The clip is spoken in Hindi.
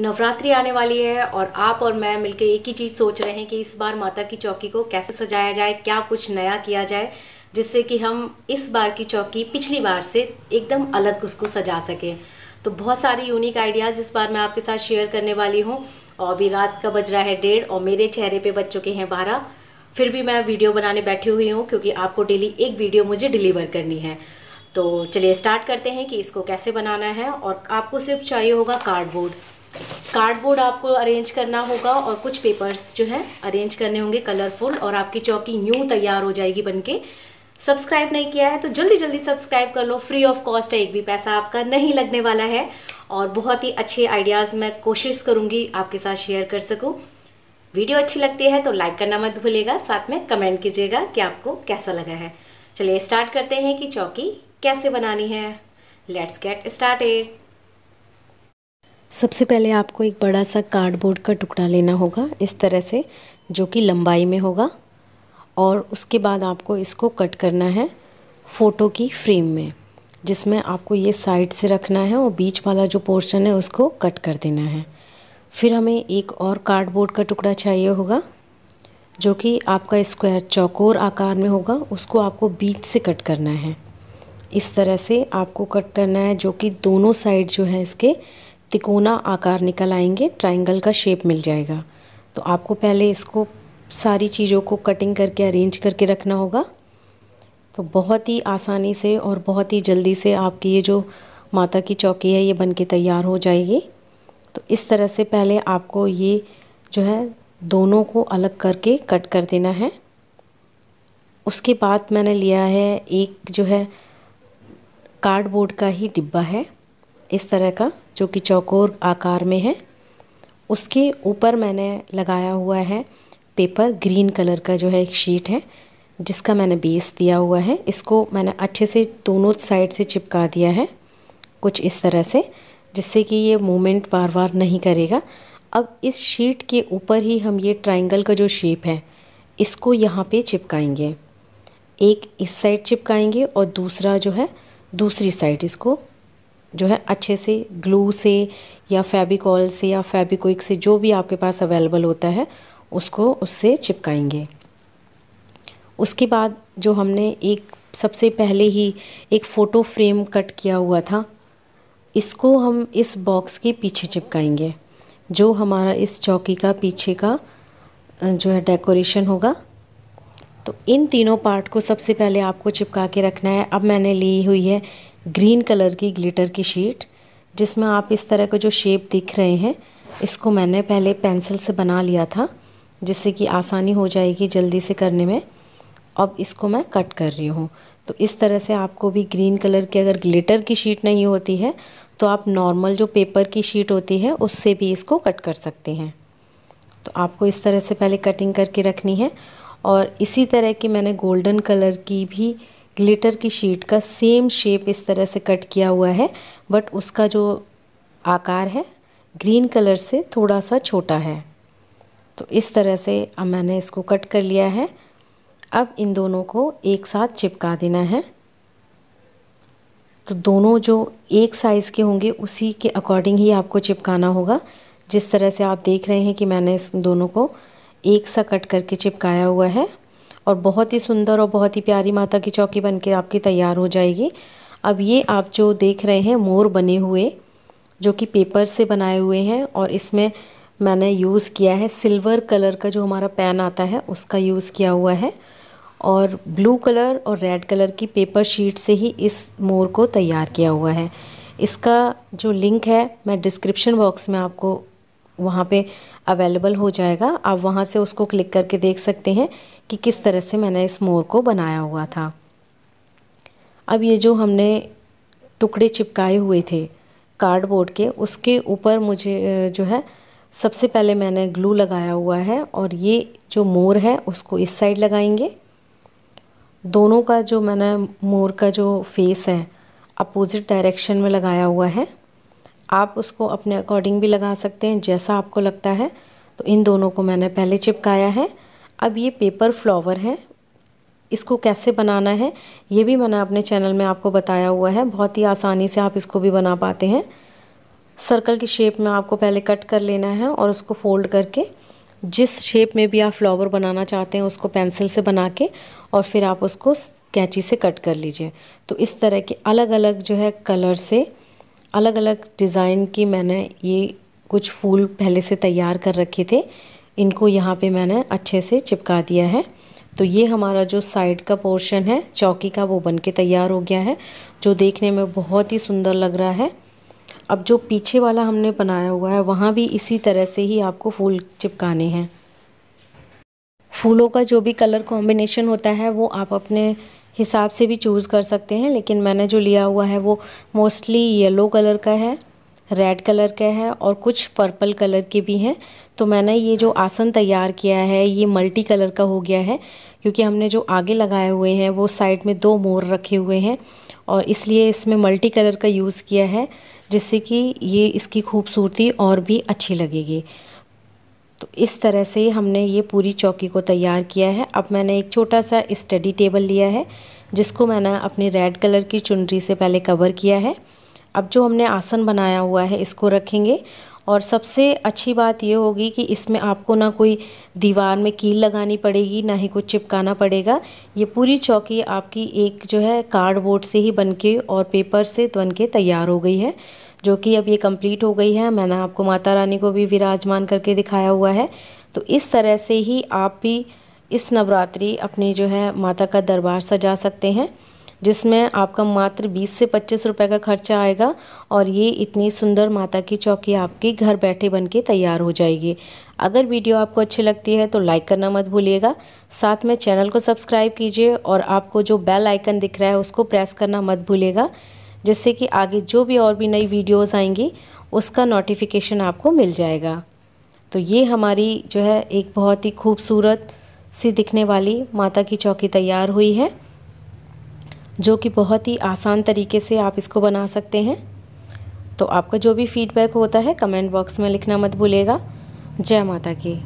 नवरात्रि आने वाली है और आप और मैं मिलकर एक ही चीज़ सोच रहे हैं कि इस बार माता की चौकी को कैसे सजाया जाए क्या कुछ नया किया जाए जिससे कि हम इस बार की चौकी पिछली बार से एकदम अलग उसको सजा सकें तो बहुत सारी यूनिक आइडियाज़ इस बार मैं आपके साथ शेयर करने वाली हूँ और अभी रात का बज रहा है डेढ़ और मेरे चेहरे पर बच्चों के हैं बारह फिर भी मैं वीडियो बनाने बैठी हुई हूँ क्योंकि आपको डेली एक वीडियो मुझे डिलीवर करनी है तो चलिए स्टार्ट करते हैं कि इसको कैसे बनाना है और आपको सिर्फ चाहिए होगा कार्डबोर्ड कार्डबोर्ड आपको अरेंज करना होगा और कुछ पेपर्स जो हैं अरेंज करने होंगे कलरफुल और आपकी चौकी न्यू तैयार हो जाएगी बनके सब्सक्राइब नहीं किया है तो जल्दी जल्दी सब्सक्राइब कर लो फ्री ऑफ कॉस्ट है एक भी पैसा आपका नहीं लगने वाला है और बहुत ही अच्छे आइडियाज़ मैं कोशिश करूँगी आपके साथ शेयर कर सकूँ वीडियो अच्छी लगती है तो लाइक करना मत भूलेगा साथ में कमेंट कीजिएगा कि आपको कैसा लगा है चलिए स्टार्ट करते हैं कि चौकी कैसे बनानी है लेट्स गेट स्टार्टेड सबसे पहले आपको एक बड़ा सा कार्डबोर्ड का टुकड़ा लेना होगा इस तरह से जो कि लंबाई में होगा और उसके बाद आपको इसको कट करना है फ़ोटो की फ्रेम में जिसमें आपको ये साइड से रखना है और बीच वाला जो पोर्शन है उसको कट कर देना है फिर हमें एक और कार्डबोर्ड का टुकड़ा चाहिए होगा जो कि आपका स्क्वायर चौकोर आकार में होगा उसको आपको बीच से कट करना है इस तरह से आपको कट करना है जो कि दोनों साइड जो है इसके तिकोना आकार निकल आएंगे ट्राइंगल का शेप मिल जाएगा तो आपको पहले इसको सारी चीज़ों को कटिंग करके अरेंज करके रखना होगा तो बहुत ही आसानी से और बहुत ही जल्दी से आपकी ये जो माता की चौकी है ये बन के तैयार हो जाएगी तो इस तरह से पहले आपको ये जो है दोनों को अलग करके कट कर देना है उसके बाद मैंने लिया है एक जो है कार्डबोर्ड का ही डिब्बा है इस तरह का जो कि चौकोर आकार में है उसके ऊपर मैंने लगाया हुआ है पेपर ग्रीन कलर का जो है एक शीट है जिसका मैंने बेस दिया हुआ है इसको मैंने अच्छे से दोनों साइड से चिपका दिया है कुछ इस तरह से जिससे कि ये मूवमेंट बार बार नहीं करेगा अब इस शीट के ऊपर ही हम ये ट्रायंगल का जो शेप है इसको यहाँ पे चिपकाएंगे एक इस साइड चिपकाएंगे और दूसरा जो है दूसरी साइड इसको जो है अच्छे से ग्लू से या फेबिकॉल से या फेबिक्विक से जो भी आपके पास अवेलेबल होता है उसको उससे चिपकाएंगे उसके बाद जो हमने एक सबसे पहले ही एक फ़ोटो फ्रेम कट किया हुआ था इसको हम इस बॉक्स के पीछे चिपकाएंगे जो हमारा इस चौकी का पीछे का जो है डेकोरेशन होगा तो इन तीनों पार्ट को सबसे पहले आपको चिपका के रखना है अब मैंने ली हुई है ग्रीन कलर की ग्लिटर की शीट जिसमें आप इस तरह का जो शेप दिख रहे हैं इसको मैंने पहले पेंसिल से बना लिया था जिससे कि आसानी हो जाएगी जल्दी से करने में अब इसको मैं कट कर रही हूँ तो इस तरह से आपको भी ग्रीन कलर की अगर ग्लिटर की शीट नहीं होती है तो आप नॉर्मल जो पेपर की शीट होती है उससे भी इसको कट कर सकते हैं तो आपको इस तरह से पहले कटिंग करके रखनी है और इसी तरह की मैंने गोल्डन कलर की भी ग्लिटर की शीट का सेम शेप इस तरह से कट किया हुआ है बट उसका जो आकार है ग्रीन कलर से थोड़ा सा छोटा है तो इस तरह से अब मैंने इसको कट कर लिया है अब इन दोनों को एक साथ चिपका देना है तो दोनों जो एक साइज़ के होंगे उसी के अकॉर्डिंग ही आपको चिपकाना होगा जिस तरह से आप देख रहे हैं कि मैंने इस दोनों को एक सा कट करके चिपकाया हुआ है और बहुत ही सुंदर और बहुत ही प्यारी माता की चौकी बन के आपकी तैयार हो जाएगी अब ये आप जो देख रहे हैं मोर बने हुए जो कि पेपर से बनाए हुए हैं और इसमें मैंने यूज़ किया है सिल्वर कलर का जो हमारा पेन आता है उसका यूज़ किया हुआ है और ब्लू कलर और रेड कलर की पेपर शीट से ही इस मोर को तैयार किया हुआ है इसका जो लिंक है मैं डिस्क्रिप्शन बॉक्स में आपको वहाँ पे अवेलेबल हो जाएगा आप वहाँ से उसको क्लिक करके देख सकते हैं कि किस तरह से मैंने इस मोर को बनाया हुआ था अब ये जो हमने टुकड़े चिपकाए हुए थे कार्डबोर्ड के उसके ऊपर मुझे जो है सबसे पहले मैंने ग्लू लगाया हुआ है और ये जो मोर है उसको इस साइड लगाएंगे दोनों का जो मैंने मोर का जो फेस है अपोज़िट डायरेक्शन में लगाया हुआ है आप उसको अपने अकॉर्डिंग भी लगा सकते हैं जैसा आपको लगता है तो इन दोनों को मैंने पहले चिपकाया है अब ये पेपर फ्लावर है इसको कैसे बनाना है ये भी मैंने अपने चैनल में आपको बताया हुआ है बहुत ही आसानी से आप इसको भी बना पाते हैं सर्कल की शेप में आपको पहले कट कर लेना है और उसको फोल्ड करके जिस शेप में भी आप फ्लावर बनाना चाहते हैं उसको पेंसिल से बना के और फिर आप उसको कैंची से कट कर लीजिए तो इस तरह के अलग अलग जो है कलर से अलग अलग डिज़ाइन की मैंने ये कुछ फूल पहले से तैयार कर रखे थे इनको यहाँ पे मैंने अच्छे से चिपका दिया है तो ये हमारा जो साइड का पोर्शन है चौकी का वो बन के तैयार हो गया है जो देखने में बहुत ही सुंदर लग रहा है अब जो पीछे वाला हमने बनाया हुआ है वहाँ भी इसी तरह से ही आपको फूल चिपकाने हैं फूलों का जो भी कलर कॉम्बिनेशन होता है वो आप अपने हिसाब से भी चूज़ कर सकते हैं लेकिन मैंने जो लिया हुआ है वो मोस्टली येलो कलर का है रेड कलर का है और कुछ पर्पल कलर के भी हैं तो मैंने ये जो आसन तैयार किया है ये मल्टी कलर का हो गया है क्योंकि हमने जो आगे लगाए हुए हैं वो साइड में दो मोर रखे हुए हैं और इसलिए इसमें मल्टी कलर का यूज़ किया है जिससे कि ये इसकी खूबसूरती और भी अच्छी लगेगी तो इस तरह से हमने ये पूरी चौकी को तैयार किया है अब मैंने एक छोटा सा स्टडी टेबल लिया है जिसको मैंने अपनी रेड कलर की चुनरी से पहले कवर किया है अब जो हमने आसन बनाया हुआ है इसको रखेंगे और सबसे अच्छी बात ये होगी कि इसमें आपको ना कोई दीवार में कील लगानी पड़ेगी ना ही कुछ चिपकाना पड़ेगा ये पूरी चौकी आपकी एक जो है कार्डबोर्ड से ही बन के और पेपर से बन के तैयार हो गई है जो कि अब ये कंप्लीट हो गई है मैंने आपको माता रानी को भी विराजमान करके दिखाया हुआ है तो इस तरह से ही आप भी इस नवरात्रि अपनी जो है माता का दरबार सजा सकते हैं जिसमें आपका मात्र 20 से 25 रुपए का खर्चा आएगा और ये इतनी सुंदर माता की चौकी आपके घर बैठे बन के तैयार हो जाएगी अगर वीडियो आपको अच्छी लगती है तो लाइक करना मत भूलिएगा साथ में चैनल को सब्सक्राइब कीजिए और आपको जो बेल आइकन दिख रहा है उसको प्रेस करना मत भूलिएगा जिससे कि आगे जो भी और भी नई वीडियोस आएंगी उसका नोटिफिकेशन आपको मिल जाएगा तो ये हमारी जो है एक बहुत ही खूबसूरत सी दिखने वाली माता की चौकी तैयार हुई है जो कि बहुत ही आसान तरीके से आप इसको बना सकते हैं तो आपका जो भी फीडबैक होता है कमेंट बॉक्स में लिखना मत भूलेगा जय माता की